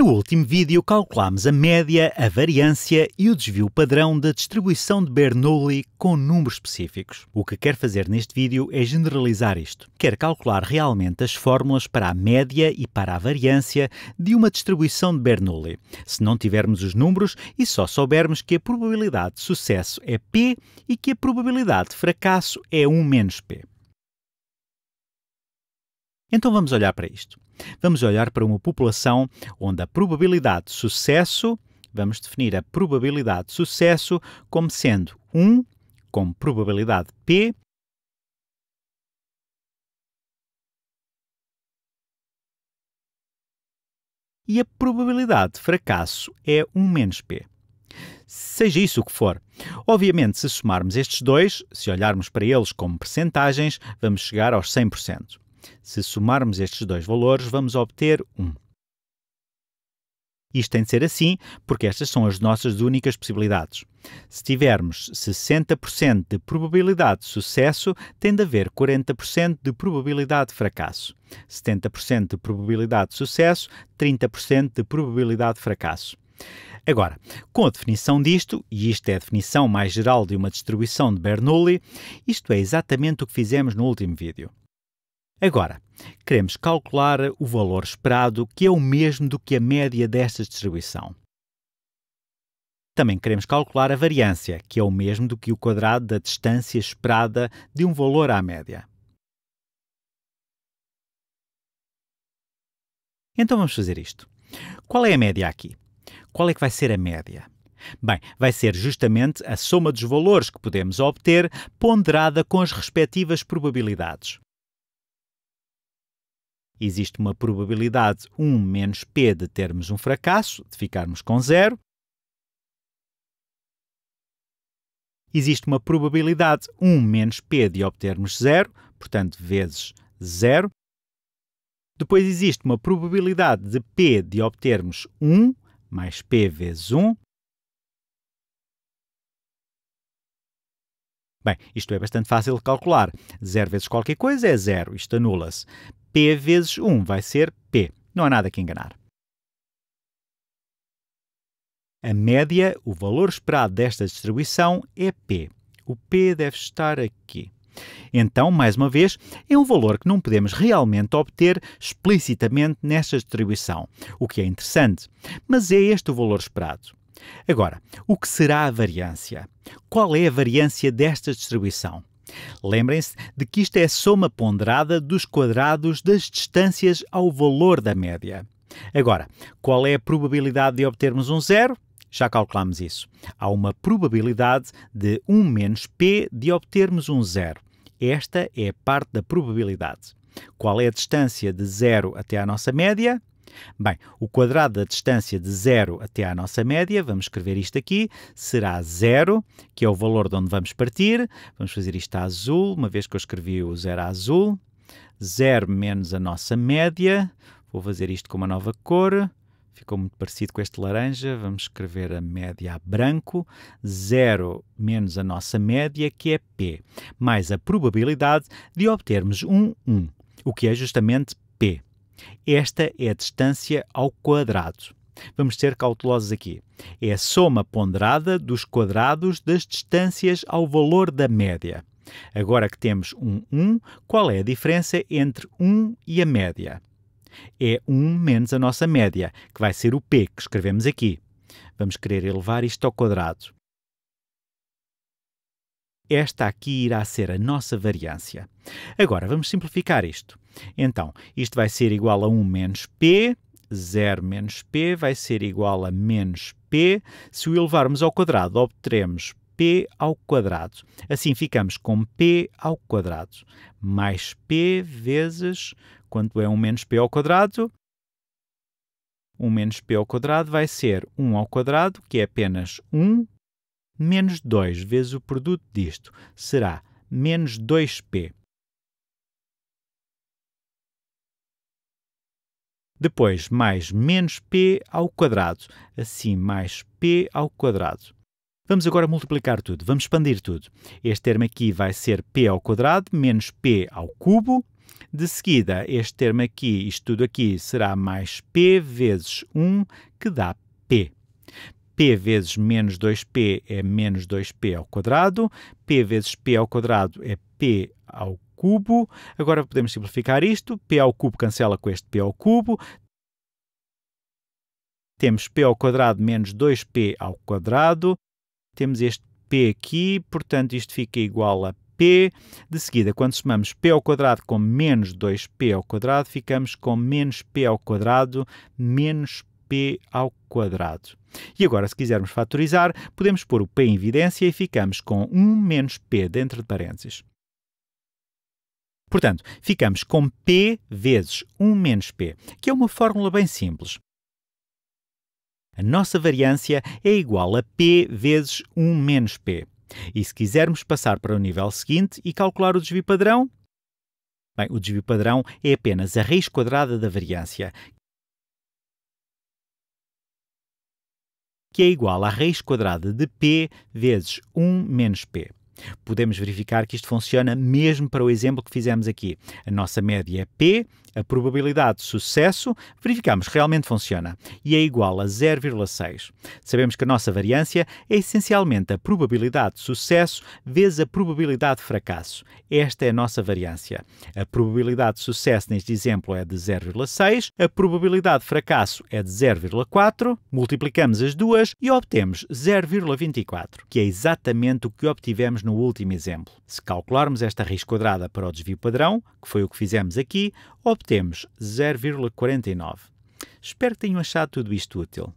No último vídeo, calculamos a média, a variância e o desvio padrão da distribuição de Bernoulli com números específicos. O que quero fazer neste vídeo é generalizar isto. Quero calcular realmente as fórmulas para a média e para a variância de uma distribuição de Bernoulli, se não tivermos os números e só soubermos que a probabilidade de sucesso é P e que a probabilidade de fracasso é 1 menos P. Então vamos olhar para isto. Vamos olhar para uma população onde a probabilidade de sucesso, vamos definir a probabilidade de sucesso como sendo 1 com probabilidade P e a probabilidade de fracasso é 1 menos P. Seja isso o que for. Obviamente, se somarmos estes dois, se olharmos para eles como percentagens, vamos chegar aos 100%. Se somarmos estes dois valores, vamos obter 1. Isto tem de ser assim, porque estas são as nossas únicas possibilidades. Se tivermos 60% de probabilidade de sucesso, tem de haver 40% de probabilidade de fracasso. 70% de probabilidade de sucesso, 30% de probabilidade de fracasso. Agora, com a definição disto, e isto é a definição mais geral de uma distribuição de Bernoulli, isto é exatamente o que fizemos no último vídeo. Agora, queremos calcular o valor esperado, que é o mesmo do que a média desta distribuição. Também queremos calcular a variância, que é o mesmo do que o quadrado da distância esperada de um valor à média. Então vamos fazer isto. Qual é a média aqui? Qual é que vai ser a média? Bem, vai ser justamente a soma dos valores que podemos obter ponderada com as respectivas probabilidades existe uma probabilidade 1 menos p de termos um fracasso, de ficarmos com zero. Existe uma probabilidade 1 menos p de obtermos zero, portanto, vezes zero. Depois existe uma probabilidade de p de obtermos 1, mais p vezes 1. Bem, isto é bastante fácil de calcular. 0 vezes qualquer coisa é zero isto anula-se. P vezes 1 vai ser P. Não há nada que enganar. A média, o valor esperado desta distribuição, é P. O P deve estar aqui. Então, mais uma vez, é um valor que não podemos realmente obter explicitamente nesta distribuição, o que é interessante, mas é este o valor esperado. Agora, o que será a variância? Qual é a variância desta distribuição? Lembrem-se de que isto é a soma ponderada dos quadrados das distâncias ao valor da média. Agora, qual é a probabilidade de obtermos um zero? Já calculamos isso. Há uma probabilidade de 1 menos p de obtermos um zero. Esta é a parte da probabilidade. Qual é a distância de zero até à nossa média? Bem, o quadrado da distância de zero até à nossa média, vamos escrever isto aqui, será zero, que é o valor de onde vamos partir. Vamos fazer isto a azul, uma vez que eu escrevi o zero a azul. Zero menos a nossa média. Vou fazer isto com uma nova cor. Ficou muito parecido com este laranja. Vamos escrever a média a branco. Zero menos a nossa média, que é P. Mais a probabilidade de obtermos um 1, um, o que é justamente P. Esta é a distância ao quadrado. Vamos ser cautelosos aqui. É a soma ponderada dos quadrados das distâncias ao valor da média. Agora que temos um 1, qual é a diferença entre 1 e a média? É 1 menos a nossa média, que vai ser o p que escrevemos aqui. Vamos querer elevar isto ao quadrado. Esta aqui irá ser a nossa variância. Agora, vamos simplificar isto. Então, isto vai ser igual a 1 menos p, 0 menos p vai ser igual a menos p. Se o elevarmos ao quadrado, obteremos p ao quadrado. Assim ficamos com p ao quadrado mais p vezes, quanto é 1 menos p ao quadrado? 1 menos p ao quadrado vai ser 1 ao quadrado, que é apenas 1, menos 2 vezes o produto disto será menos 2p. Depois, mais menos p ao quadrado, assim mais p ao quadrado. Vamos agora multiplicar tudo, vamos expandir tudo. Este termo aqui vai ser p ao quadrado menos p ao cubo. De seguida, este termo aqui, isto tudo aqui, será mais p vezes 1, que dá p p vezes menos 2p é menos 2p ao quadrado, p vezes p ao quadrado é p ao cubo. Agora podemos simplificar isto, p ao cubo cancela com este p ao cubo. Temos p ao quadrado menos 2p ao quadrado. Temos este p aqui, portanto isto fica igual a p. De seguida, quando somamos p ao quadrado com menos 2p ao quadrado, ficamos com menos p ao quadrado menos p ao quadrado. E agora, se quisermos fatorizar, podemos pôr o p em evidência e ficamos com 1 menos p dentro de parênteses. Portanto, ficamos com p vezes 1 menos p, que é uma fórmula bem simples. A nossa variância é igual a p vezes 1 menos p. E se quisermos passar para o nível seguinte e calcular o desvio padrão, Bem, o desvio padrão é apenas a raiz quadrada da variância, que é igual à raiz quadrada de p vezes 1 menos p. Podemos verificar que isto funciona mesmo para o exemplo que fizemos aqui. A nossa média é P, a probabilidade de sucesso, verificamos realmente funciona, e é igual a 0,6. Sabemos que a nossa variância é essencialmente a probabilidade de sucesso vezes a probabilidade de fracasso. Esta é a nossa variância. A probabilidade de sucesso neste exemplo é de 0,6, a probabilidade de fracasso é de 0,4, multiplicamos as duas e obtemos 0,24, que é exatamente o que obtivemos no no último exemplo. Se calcularmos esta raiz quadrada para o desvio padrão, que foi o que fizemos aqui, obtemos 0,49. Espero que tenham achado tudo isto útil.